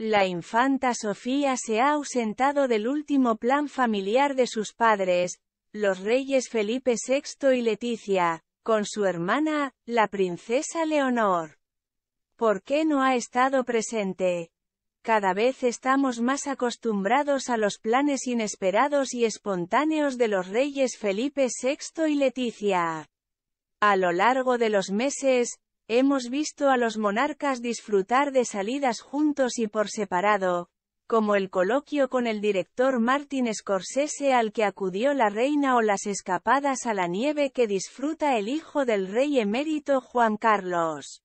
La infanta Sofía se ha ausentado del último plan familiar de sus padres, los reyes Felipe VI y Leticia, con su hermana, la princesa Leonor. ¿Por qué no ha estado presente? Cada vez estamos más acostumbrados a los planes inesperados y espontáneos de los reyes Felipe VI y Leticia. A lo largo de los meses, Hemos visto a los monarcas disfrutar de salidas juntos y por separado, como el coloquio con el director Martin Scorsese al que acudió la reina o las escapadas a la nieve que disfruta el hijo del rey emérito Juan Carlos.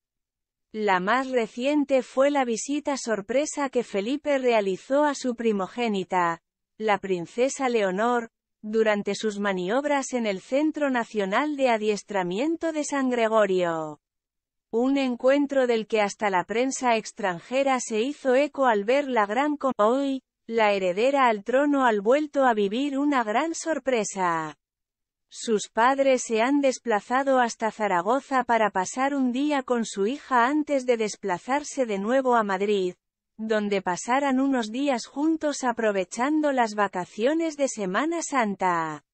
La más reciente fue la visita sorpresa que Felipe realizó a su primogénita, la princesa Leonor, durante sus maniobras en el Centro Nacional de Adiestramiento de San Gregorio. Un encuentro del que hasta la prensa extranjera se hizo eco al ver la gran com hoy, la heredera al trono al vuelto a vivir una gran sorpresa. Sus padres se han desplazado hasta Zaragoza para pasar un día con su hija antes de desplazarse de nuevo a Madrid, donde pasaran unos días juntos aprovechando las vacaciones de Semana Santa.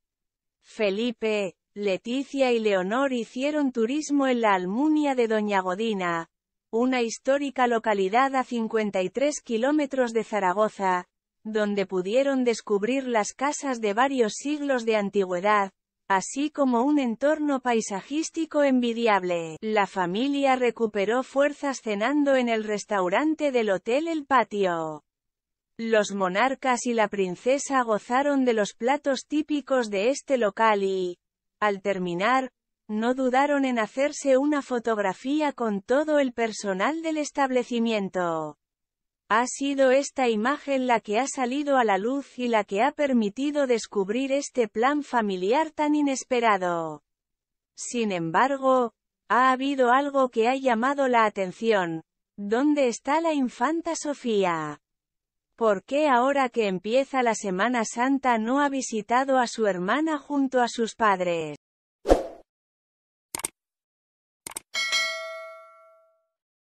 Felipe, Leticia y Leonor hicieron turismo en la Almunia de Doña Godina, una histórica localidad a 53 kilómetros de Zaragoza, donde pudieron descubrir las casas de varios siglos de antigüedad, así como un entorno paisajístico envidiable. La familia recuperó fuerzas cenando en el restaurante del Hotel El Patio. Los monarcas y la princesa gozaron de los platos típicos de este local y, al terminar, no dudaron en hacerse una fotografía con todo el personal del establecimiento. Ha sido esta imagen la que ha salido a la luz y la que ha permitido descubrir este plan familiar tan inesperado. Sin embargo, ha habido algo que ha llamado la atención. ¿Dónde está la infanta Sofía? ¿Por qué ahora que empieza la Semana Santa no ha visitado a su hermana junto a sus padres?